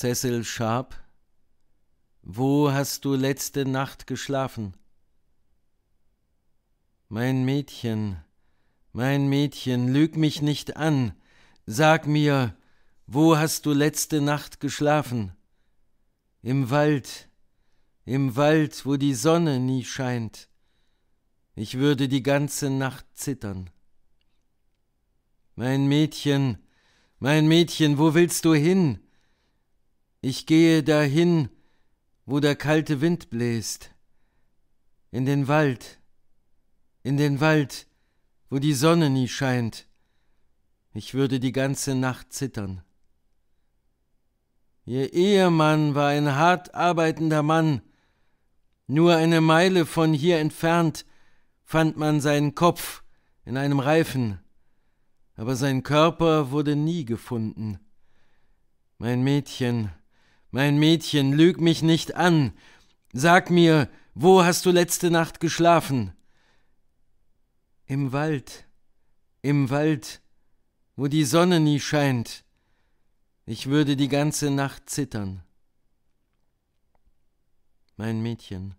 Cecil Sharp, wo hast du letzte Nacht geschlafen? Mein Mädchen, mein Mädchen, lüg mich nicht an, sag mir, wo hast du letzte Nacht geschlafen? Im Wald, im Wald, wo die Sonne nie scheint. Ich würde die ganze Nacht zittern. Mein Mädchen, mein Mädchen, wo willst du hin? Ich gehe dahin, wo der kalte Wind bläst, in den Wald, in den Wald, wo die Sonne nie scheint. Ich würde die ganze Nacht zittern. Ihr Ehemann war ein hart arbeitender Mann. Nur eine Meile von hier entfernt fand man seinen Kopf in einem Reifen, aber sein Körper wurde nie gefunden. Mein Mädchen, mein Mädchen, lüg mich nicht an. Sag mir, wo hast du letzte Nacht geschlafen? Im Wald, im Wald, wo die Sonne nie scheint. Ich würde die ganze Nacht zittern. Mein Mädchen,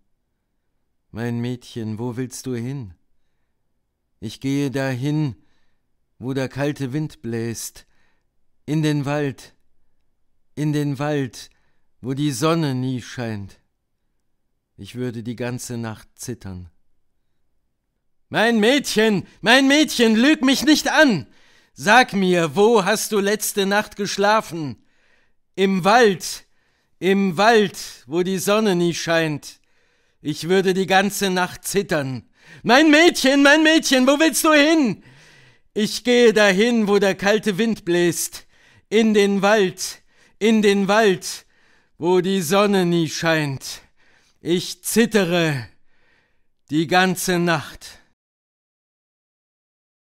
mein Mädchen, wo willst du hin? Ich gehe dahin, wo der kalte Wind bläst, in den Wald, in den Wald, wo die Sonne nie scheint. Ich würde die ganze Nacht zittern. Mein Mädchen, mein Mädchen, lüg mich nicht an! Sag mir, wo hast du letzte Nacht geschlafen? Im Wald, im Wald, wo die Sonne nie scheint. Ich würde die ganze Nacht zittern. Mein Mädchen, mein Mädchen, wo willst du hin? Ich gehe dahin, wo der kalte Wind bläst, in den Wald, in den Wald, wo die Sonne nie scheint. Ich zittere die ganze Nacht.